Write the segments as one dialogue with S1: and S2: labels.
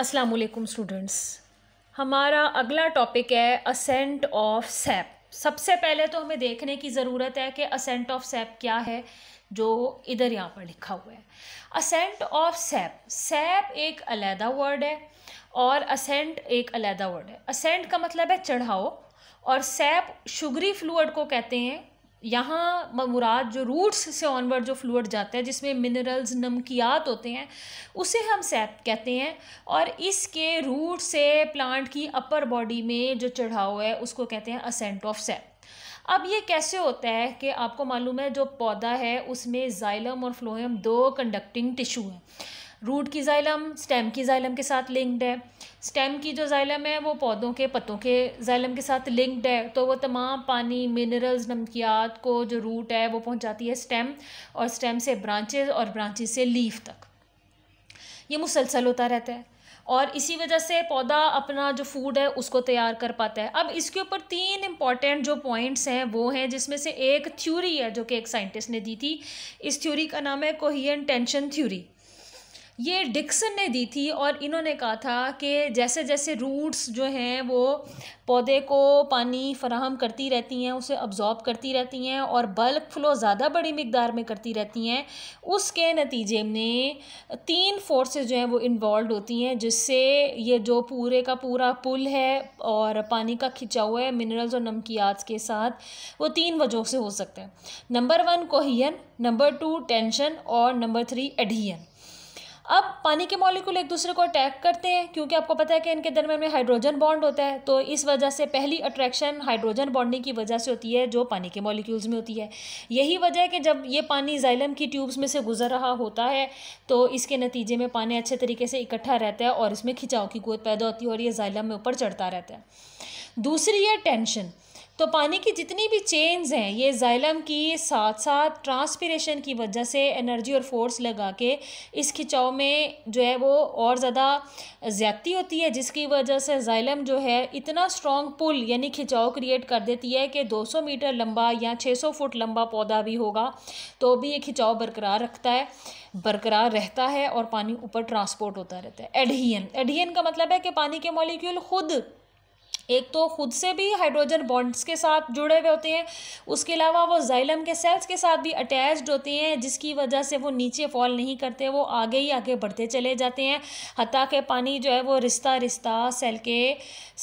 S1: अस्सलाम वालेकुम स्टूडेंट्स हमारा अगला टॉपिक है असेंट ऑफ सैप सबसे पहले तो हमें देखने की ज़रूरत है कि असेंट ऑफ सैप क्या है जो इधर यहाँ पर लिखा हुआ है असेंट ऑफ सैप सैप एक अलहदा वर्ड है और असेंट एक अलहदा वर्ड है असेंट का मतलब है चढ़ाओ और सैप शुगरी फ्लूड को कहते हैं यहाँ मुराद जो रूट्स से ऑनवर्ड जो फ्लूड जाता है जिसमें मिनरल्स नमकियात होते हैं उसे हम सैप कहते हैं और इसके रूट से प्लांट की अपर बॉडी में जो चढ़ाव है उसको कहते हैं असेंट ऑफ सैप अब ये कैसे होता है कि आपको मालूम है जो पौधा है उसमें जाइलम और फ्लोएम दो कंडक्टिंग टिशू हैं रूट की जाइलम स्टेम की जाइलम के साथ लिंक्ड है स्टेम की जो जाइलम है वो पौधों के पत्तों के जाइलम के साथ लिंक्ड है तो वो तमाम पानी मिनरल्स नमकियात को जो रूट है वो पहुंचाती है स्टेम और स्टेम से ब्रांचेज और ब्रांचेज से लीफ तक ये मुसलसल होता रहता है और इसी वजह से पौधा अपना जो फूड है उसको तैयार कर पाता है अब इसके ऊपर तीन इंपॉर्टेंट जो पॉइंट्स हैं वो हैं जिसमें से एक थ्योरी है जो कि एक साइंटिस्ट ने दी थी इस थ्योरी का नाम है कोहियन टेंशन थ्योरी ये डिक्सन ने दी थी और इन्होंने कहा था कि जैसे जैसे रूट्स जो हैं वो पौधे को पानी फराहम करती रहती हैं उसे अब्ज़ॉर्ब करती रहती हैं और बल्क फ्लो ज़्यादा बड़ी मकदार में करती रहती हैं उसके नतीजे में तीन फोर्सेस जो हैं वो इन्वॉल्व होती हैं जिससे ये जो पूरे का पूरा पुल है और पानी का खिंचा हुआ है मिनरल्स और नमकियात के साथ वो तीन वजहों से हो सकते हैं number one cohesion number two tension और नंबर थ्री एडियन अब पानी के मॉलिक्यूल एक दूसरे को अटैक करते हैं क्योंकि आपको पता है कि इनके दरमियान में हाइड्रोजन बॉन्ड होता है तो इस वजह से पहली अट्रैक्शन हाइड्रोजन बॉन्डिंग की वजह से होती है जो पानी के मॉलिक्यूल्स में होती है यही वजह है कि जब ये पानी जाइलम की ट्यूब्स में से गुजर रहा होता है तो इसके नतीजे में पानी अच्छे तरीके से इकट्ठा रहता है और इसमें खिंचाव की गोद पैदा होती है और ये जाइलम में ऊपर चढ़ता रहता है दूसरी है टेंशन तो पानी की जितनी भी चेन्स हैं ये जाइलम की साथ साथ ट्रांसपीरेशन की वजह से एनर्जी और फोर्स लगा के इस खिंचाव में जो है वो और ज़्यादा ज़्यादती होती है जिसकी वजह से जाइलम जो है इतना स्ट्रॉन्ग पुल यानी खिंचाव क्रिएट कर देती है कि 200 मीटर लंबा या 600 फुट लंबा पौधा भी होगा तो भी ये खिंचाव बरकरार रखता है बरकरार रहता है और पानी ऊपर ट्रांसपोर्ट होता रहता है एडहियन एडहियन का मतलब है कि पानी के मॉलिक्यूल खुद एक तो खुद से भी हाइड्रोजन बॉन्ड्स के साथ जुड़े हुए होते हैं उसके अलावा वो जाइलम के सेल्स के साथ भी अटैच्ड होते हैं जिसकी वजह से वो नीचे फॉल नहीं करते वो आगे ही आगे बढ़ते चले जाते हैं हती के पानी जो है वो रिश्ता रिश्ता सेल के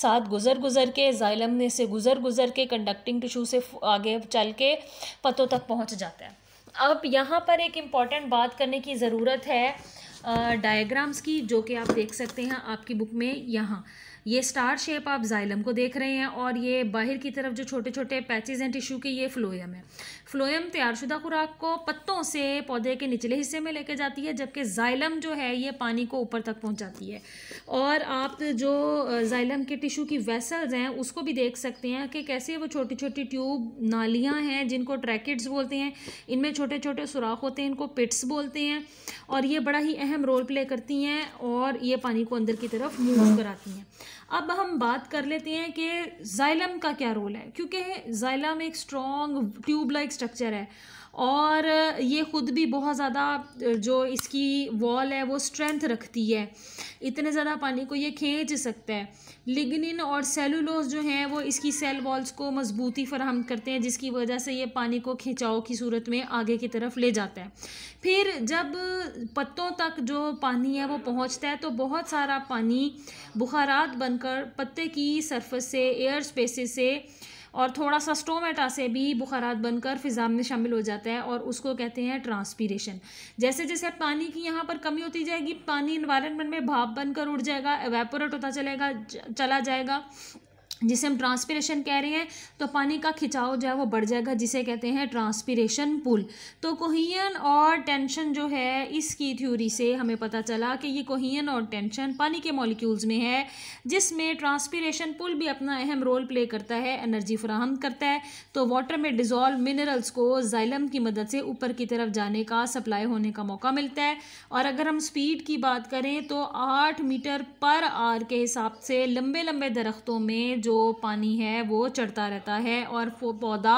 S1: साथ गुजर गुजर के जाइलम से गुजर गुजर के कंडक्टिंग टिशू से आगे चल के पतों तक पहुँच जाता है अब यहाँ पर एक इम्पॉर्टेंट बात करने की ज़रूरत है डायग्राम्स की जो कि आप देख सकते हैं आपकी बुक में यहाँ ये स्टार शेप आप जाइलम को देख रहे हैं और ये बाहर की तरफ जो छोटे छोटे पैचेज हैं टिश्यू के ये फ्लोयम है फ्लोयम तैयारशुदा खुराक को पत्तों से पौधे के निचले हिस्से में लेके जाती है जबकि जाइलम जो है ये पानी को ऊपर तक पहुँचाती है और आप जो जाइलम के टिश्यू की वेसल्स हैं उसको भी देख सकते हैं कि कैसे वो छोटी छोटी ट्यूब नालियाँ हैं जिनको ट्रैकेट्स बोलते हैं इनमें छोटे छोटे सुराख होते हैं इनको पिट्स बोलते हैं और ये बड़ा ही अहम रोल प्ले करती हैं और ये पानी को अंदर की तरफ मूव हाँ। कराती हैं अब हम बात कर लेते हैं कि जाइलम का क्या रोल है क्योंकि जाइलम एक स्ट्रॉन्ग ट्यूब लाइक स्ट्रक्चर है और ये ख़ुद भी बहुत ज़्यादा जो इसकी वॉल है वो स्ट्रेंथ रखती है इतने ज़्यादा पानी को ये खींच सकता है लिग्निन और सेलुलोज जो हैं वो इसकी सेल वॉल्स को मजबूती फराहम करते हैं जिसकी वजह से ये पानी को खिंचाव की सूरत में आगे की तरफ ले जाता है फिर जब पत्तों तक जो पानी है वो पहुंचता है तो बहुत सारा पानी बुखारात बनकर पत्ते की सरफेस से एयर स्पेसेस से और थोड़ा सा स्टोमेटा से भी बुखारात बनकर फ़िज़ा में शामिल हो जाता है और उसको कहते हैं ट्रांसपीरेशन जैसे जैसे पानी की यहाँ पर कमी होती जाएगी पानी इन्वायरमेंट में भाप बनकर उड़ जाएगा एवेपोरेट होता चलेगा चला जाएगा जिसे हम ट्रांसपीरेशन कह रहे हैं तो पानी का खिंचाव जो है वो बढ़ जाएगा जिसे कहते हैं ट्रांसपीरेशन पुल तो कोहियन और टेंशन जो है इसकी थ्योरी से हमें पता चला कि ये कोहियन और टेंशन पानी के मॉलिक्यूल्स में है जिसमें ट्रांसपीरेशन पुल भी अपना अहम रोल प्ले करता है एनर्जी फ्राहम करता है तो वाटर में डिजॉल्व मिनरल्स को जाइलम की मदद से ऊपर की तरफ जाने का सप्लाई होने का मौका मिलता है और अगर हम स्पीड की बात करें तो आठ मीटर पर आर के हिसाब से लंबे लंबे दरख्तों में जो जो पानी है वो चढ़ता रहता है और पौधा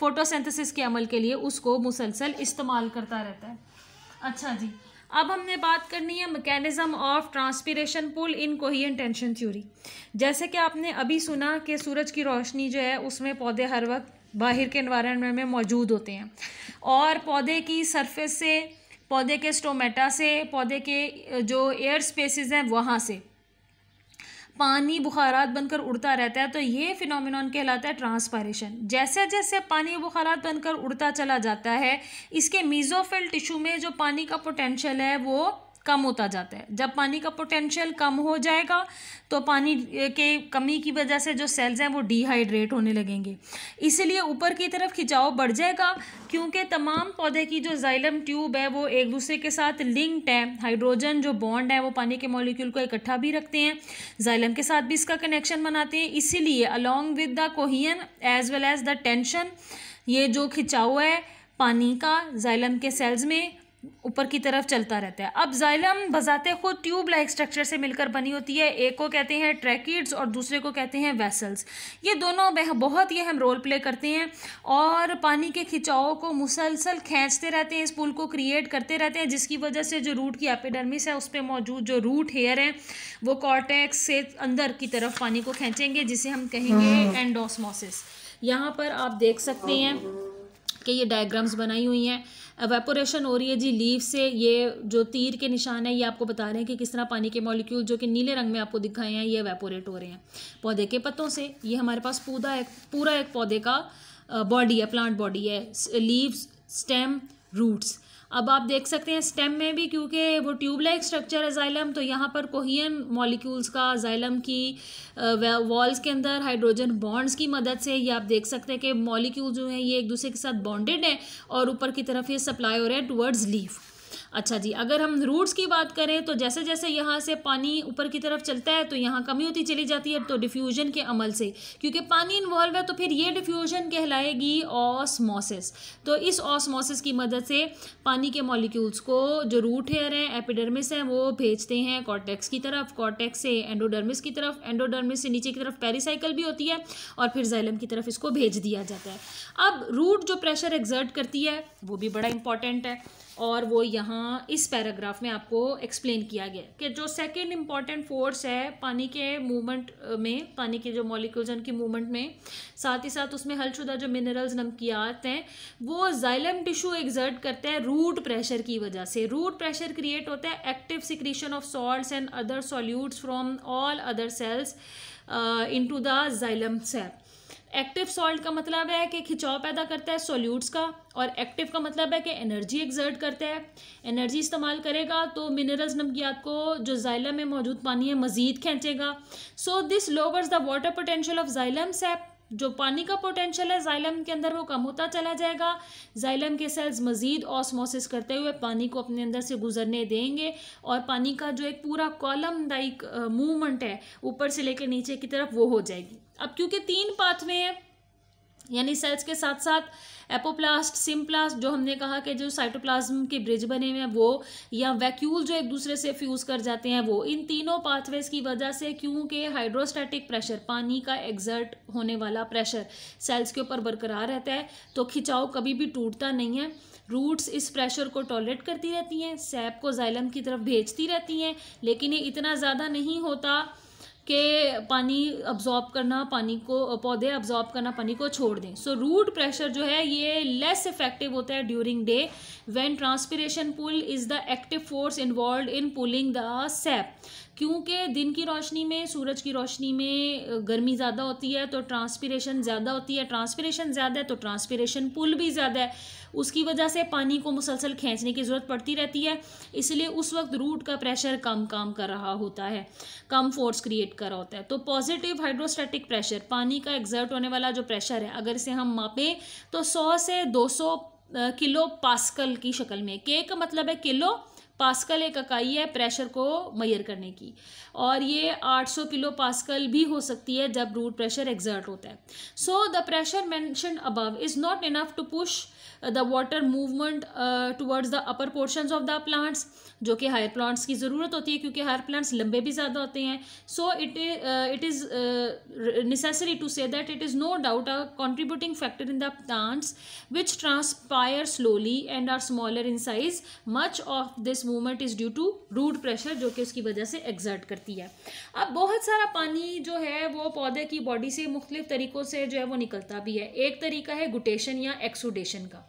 S1: फोटोसिंथेसिस के अमल के लिए उसको मुसलसल इस्तेमाल करता रहता है अच्छा जी अब हमने बात करनी है mechanism of transpiration pull in cohesion tension theory जैसे कि आपने अभी सुना कि सूरज की रोशनी जो है उसमें पौधे हर वक्त बाहर के इन्वायरमेंट में मौजूद होते हैं और पौधे की सरफेस से पौधे के स्टोमेटा से पौधे के जो एयर स्पेसेस हैं वहाँ से पानी बुखारात बनकर उड़ता रहता है तो ये फिनोमिनन कहलाता है ट्रांसपायरेशन जैसे जैसे पानी बुखारात बनकर उड़ता चला जाता है इसके मीजोफिल टिश्यू में जो पानी का पोटेंशियल है वो कम होता जाता है जब पानी का पोटेंशियल कम हो जाएगा तो पानी के कमी की वजह से जो सेल्स हैं वो डिहाइड्रेट होने लगेंगे इसीलिए ऊपर की तरफ खिंचाव बढ़ जाएगा क्योंकि तमाम पौधे की जो जाइलम ट्यूब है वो एक दूसरे के साथ लिंक्ड है हाइड्रोजन जो बॉन्ड है वो पानी के मॉलिक्यूल को इकट्ठा भी रखते हैं जाइलम के साथ भी इसका कनेक्शन बनाते हैं इसीलिए along with the cohesion as well as the tension ये जो खिंचाव है पानी का जाइलम के सेल्स में ऊपर की तरफ चलता रहता है अब जाइलम बजाते खुद ट्यूब लाइक स्ट्रक्चर से मिलकर बनी होती है एक को कहते हैं ट्रैकिड्स और दूसरे को कहते हैं वेसल्स ये दोनों बहुत ही अहम रोल प्ले करते हैं और पानी के खिंचाव को मुसलसल खींचते रहते हैं इस पुल को क्रिएट करते रहते हैं जिसकी वजह से जो रूट की एपिडर्मिस है उस पर मौजूद जो रूट हेयर है वो कॉर्टेक्स से अंदर की तरफ पानी को खींचेंगे जिसे हम कहेंगे एंडोसमोसिस हम्म। यहाँ पर आप देख सकते हैं के ये डायग्राम्स बनाई हुई हैं वेपोरेशन हो रही है जी लीव से ये जो तीर के निशान है ये आपको बता रहे हैं कि किस तरह पानी के मॉलिक्यूल जो कि नीले रंग में आपको दिखाए हैं ये वेपोरेट हो रहे हैं पौधे के पत्तों से ये हमारे पास पूरा एक पूरा एक पौधे का बॉडी है प्लांट बॉडी है लीव्स स्टेम रूट्स अब आप देख सकते हैं स्टेम में भी क्योंकि वो ट्यूबलाइक स्ट्रक्चर है जाइलम तो यहाँ पर कोहियन मॉलिक्यूल्स का जाइलम की वॉल्स के अंदर हाइड्रोजन बॉन्ड्स की मदद से ये आप देख सकते हैं कि मॉलिक्यूल जो हैं ये एक दूसरे के साथ बॉन्डेड हैं और ऊपर की तरफ ये सप्लाई हो रहा है टूवर्ड्स लीफ अच्छा जी अगर हम रूट्स की बात करें तो जैसे जैसे यहाँ से पानी ऊपर की तरफ चलता है तो यहाँ कमी होती चली जाती है तो डिफ्यूजन के अमल से क्योंकि पानी इन्वॉल्व है तो फिर ये डिफ्यूजन कहलाएगी ऑसमोसिस तो इस ऑसमोसिस की मदद से पानी के मॉलिक्यूल्स को जो रूट हेयर हैं एपिडर्मिस हैं वो भेजते हैं कॉर्टेक्स की तरफ कॉर्टेक्स से एंडोडर्मिस की तरफ एंडोडर्मिस से नीचे की तरफ पेरीसाइकिल भी होती है और फिर जैलम की तरफ इसको भेज दिया जाता है अब रूट जो प्रेशर एग्जर्ट करती है वो भी बड़ा इंपॉर्टेंट है और वो यहाँ इस पैराग्राफ में आपको एक्सप्लेन किया गया कि जो सेकेंड इम्पॉर्टेंट फोर्स है पानी के मूवमेंट में पानी के जो मॉलिक्यूल्स हैं उनकी मूवमेंट में साथ ही साथ उसमें हलशुदा जो मिनरल्स नमकियात हैं वो जाइलम टिश्यू एग्जर्ट करते हैं रूट प्रेशर की वजह से रूट प्रेशर क्रिएट होता है active secretion of salt and other solutes from all other cells into the xylem cell active salt का मतलब है कि खिंचाव पैदा करता है सॉल्यूट्स का और एक्टिव का मतलब है कि एनर्जी एग्जर्ट करता है एनर्जी इस्तेमाल करेगा तो मिनरल्स नमकियात को जो जाइलम में मौजूद पानी है मज़ीद खींचेगा so this lowers the water potential of xylem sap जो पानी का पोटेंशियल है जाइलम के अंदर वो कम होता चला जाएगा जाइलम के सेल्स मज़ीद ऑसमोसिस करते हुए पानी को अपने अंदर से गुजरने देंगे और पानी का जो एक पूरा कॉलम लाइक मूवमेंट है ऊपर से लेकर नीचे की तरफ वो हो जाएगी अब क्योंकि तीन पाथवे हैं यानी सेल्स के साथ साथ एपोप्लास्ट सिम्प्लास्ट जो हमने कहा कि जो साइटोप्लाज्म के ब्रिज बने हुए हैं वो या वैक्यूल जो एक दूसरे से फ्यूज़ कर जाते हैं वो इन तीनों पाथवेज की वजह से क्योंकि हाइड्रोस्टैटिक प्रेशर पानी का एग्जर्ट होने वाला प्रेशर सेल्स के ऊपर बरकरार रहता है तो खिंचाव कभी भी टूटता नहीं है रूट्स इस प्रेशर को टॉलरेट करती रहती हैं सैप को जाइलम की तरफ भेजती रहती हैं लेकिन ये इतना ज़्यादा नहीं होता के पानी अब्जॉर्ब करना पानी को पौधे अब्जॉर्ब करना पानी को छोड़ दें सो रूट प्रेशर जो है ये लेस इफेक्टिव होता है during day when transpiration pull is the active force involve in pulling the sap क्योंकि दिन की रोशनी में सूरज की रोशनी में गर्मी ज़्यादा होती है तो ट्रांसपिरेशन ज़्यादा होती है ट्रांसपिरेशन ज़्यादा है तो ट्रांसपिरेशन पुल भी ज़्यादा है उसकी वजह से पानी को मुसलसल खींचने की ज़रूरत पड़ती रहती है इसलिए उस वक्त रूट का प्रेशर कम काम कर रहा होता है कम फोर्स क्रिएट करा होता है तो पॉजिटिव हाइड्रोस्टैटिक प्रेशर पानी का एग्जर्ट होने वाला जो प्रेशर है अगर इसे हम मापें तो सौ से दो सौ किलो पास्कल की शक्ल में के का मतलब है किलो पास्कल एक इकाई है प्रेशर को मैयर करने की और ये 800 किलो पास्कल भी हो सकती है जब रूट प्रेशर एग्जर्ट होता है so the pressure mention above is not enough to push the water movement towards the upper portion of the plants जो कि हायर प्लांट्स की ज़रूरत होती है क्योंकि हायर प्लांट्स लंबे भी ज़्यादा होते हैं so it it is necessary to say that it is no doubt a contributing factor in the plants which transpire slowly and are smaller in size much of this movement is due to root pressure जो कि उसकी वजह से exert करती है अब बहुत सारा पानी जो है वो पौधे की बॉडी से मुख्तलिफ तरीक़ों से जो है वो निकलता भी है एक तरीका है गुटेशन या एक्सुडेशन का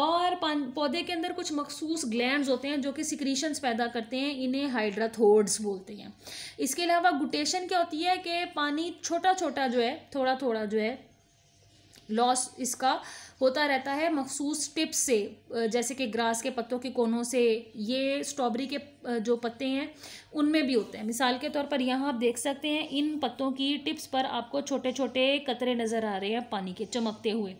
S1: और पौधे के अंदर कुछ मखसूस ग्लैंड होते हैं जो कि सिक्रीशंस पैदा करते हैं इन्हें हाइड्राथोड्स बोलते हैं इसके अलावा गुटेशन क्या होती है कि पानी छोटा छोटा जो है थोड़ा थोड़ा जो है लॉस इसका होता रहता है मखसूस टिप्स से जैसे कि ग्रास के पत्तों के कोनों से ये स्ट्रॉबेरी के जो पत्ते हैं उनमें भी होते हैं मिसाल के तौर पर यहाँ आप देख सकते हैं इन पत्तों की टिप्स पर आपको छोटे छोटे कतरे नज़र आ रहे हैं पानी के चमकते हुए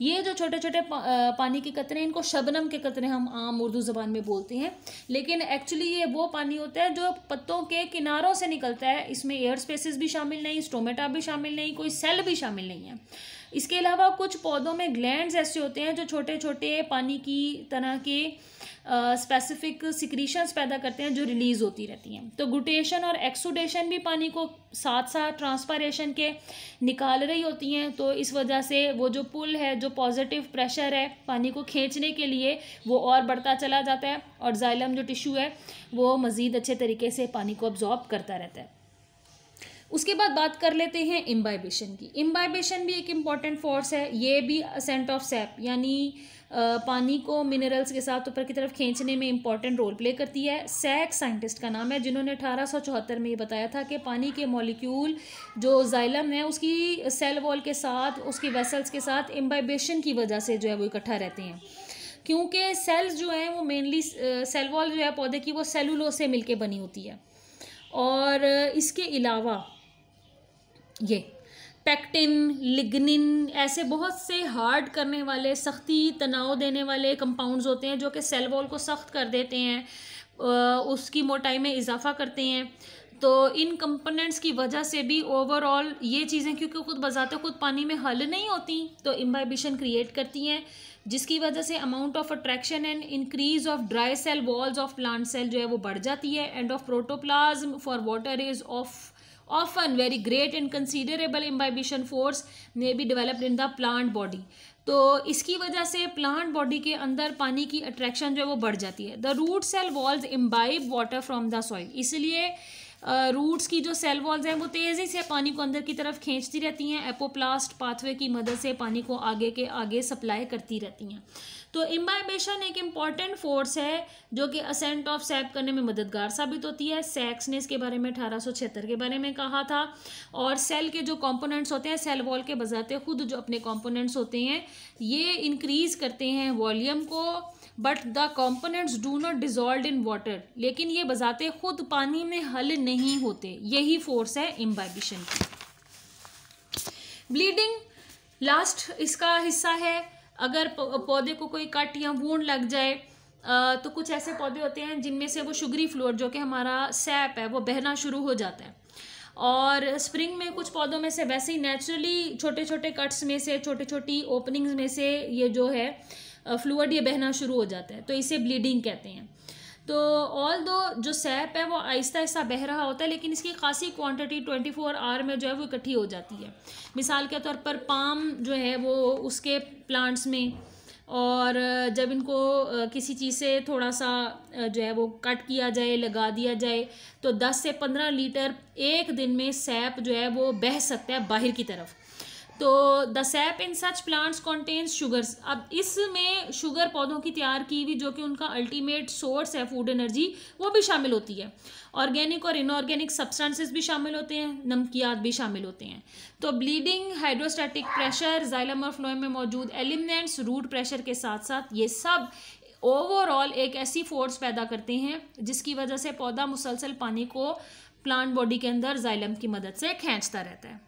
S1: ये जो छोटे छोटे पा, पानी के कतरे इनको शबनम के कतरे हम आम उर्दू ज़बान में बोलते हैं लेकिन एक्चुअली ये वो पानी होता है जो पत्तों के किनारों से निकलता है इसमें एयर स्पेसिस भी शामिल नहीं स्टोमेटा भी शामिल नहीं कोई सेल भी शामिल नहीं है इसके अलावा कुछ पौधों में ग्लैंड ऐसे होते हैं जो छोटे छोटे पानी की तरह के स्पेसिफिक सिक्रीशंस पैदा करते हैं जो रिलीज़ होती रहती हैं तो गुटेशन और एक्सोडेशन भी पानी को साथ साथ ट्रांसपारेशन के निकाल रही होती हैं तो इस वजह से वो जो पुल है जो पॉजिटिव प्रेशर है पानी को खींचने के लिए वो और बढ़ता चला जाता है और जाइलम जो टिश्यू है वो मज़ीद अच्छे तरीके से पानी को अब्जॉर्ब करता रहता है उसके बाद बात कर लेते हैं इम्बाइबेशन की इम्बाइबेशन भी एक इम्पॉर्टेंट फोर्स है ये भी असेंट ऑफ सैप यानी पानी को मिनरल्स के साथ ऊपर की तरफ खींचने में इंपॉर्टेंट रोल प्ले करती है सैक साइंटिस्ट का नाम है जिन्होंने अठारह में ये बताया था कि पानी के मॉलिक्यूल जो जाइलम है उसकी सेल वॉल के साथ उसकी वेसल्स के साथ इम्बाइबेशन की वजह से जो है वो इकट्ठा रहते हैं क्योंकि सेल्स जो हैं वो मेनली सेल वॉल जो है पौधे की वो सेलुलो से मिलके बनी होती है और इसके अलावा ये पैक्टिन लिग्निन ऐसे बहुत से हार्ड करने वाले सख्ती तनाव देने वाले कंपाउंड्स होते हैं जो कि सेल वॉल को सख्त कर देते हैं उसकी मोटाई में इजाफा करते हैं तो इन कंपोनेंट्स की वजह से भी ओवरऑल ये चीज़ें क्योंकि खुद बजाते खुद पानी में हल नहीं होती तो इम्बाइबिशन क्रिएट करती हैं जिसकी वजह से amount of attraction and increase of dry cell walls of plant cell जो है वो बढ़ जाती है and of protoplasm for water is of often very great and considerable imbibition force may be developed in the plant body तो इसकी वजह से प्लांट बॉडी के अंदर पानी की अट्रैक्शन जो है वो बढ़ जाती है the root cell walls imbibe water from the soil इसलिए रूट्स की जो सेल वॉल्स हैं वो तेज़ी से पानी को अंदर की तरफ खींचती रहती हैं एपोप्लास्ट पाथवे की मदद से पानी को आगे के आगे सप्लाई करती रहती हैं तो इम्बाइबेशन एक इम्पॉर्टेंट फोर्स है जो कि असेंट ऑफ सैप करने में मददगार साबित होती है सैक्स ने इसके बारे में अठारह के बारे में कहा था और सेल के जो कंपोनेंट्स होते हैं सेल वॉल के बजाते खुद जो अपने कंपोनेंट्स होते हैं ये इंक्रीज़ करते हैं वॉल्यूम को but the components do not dissolve in water लेकिन ये बजाते खुद पानी में हल नहीं होते यही फोर्स है इम्बाइबिशन की ब्लीडिंग लास्ट इसका हिस्सा है अगर पौधे को कोई कट या वूड लग जाए तो कुछ ऐसे पौधे होते हैं जिनमें से वो शुगरी फ्लोर जो कि हमारा सैप है वो बहना शुरू हो जाता है और स्प्रिंग में कुछ पौधों में से वैसे ही नेचुरली छोटे छोटे कट्स में से छोटे छोटी ओपनिंग्स में से ये जो है फ्लूड ये बहना शुरू हो जाता है तो इसे ब्लीडिंग कहते हैं तो ऑल दो जो सैप है वो आहिस्ता आहिस्ता बह रहा होता है लेकिन इसकी खासी क्वांटिटी 24 फोर आवर में जो है वो इकट्ठी हो जाती है मिसाल के तौर पर पाम जो है वो उसके प्लांट्स में और जब इनको किसी चीज़ से थोड़ा सा जो है वो कट किया जाए लगा दिया जाए तो 10 से 15 लीटर एक दिन में सैप जो है वो बह सकता है बाहर की तरफ तो the sap in such plants contains sugars अब इसमें शुगर पौधों की तैयार की हुई जो कि उनका अल्टीमेट सोर्स है फूड एनर्जी वो भी शामिल होती है ऑर्गेनिक और इनऑर्गेनिक सब्सटेंसेस भी शामिल होते हैं नमकियात भी शामिल होते हैं तो ब्लीडिंग हाइड्रोस्टैटिक प्रेशर जाइलम और फ्लोएम में मौजूद एलिमेंट्स रूट प्रेशर के साथ साथ ये सब ओवरऑल एक ऐसी फोर्स पैदा करते हैं जिसकी वजह से पौधा मुसलसल पानी को प्लांट बॉडी के अंदर जाइलम की मदद से खींचता रहता है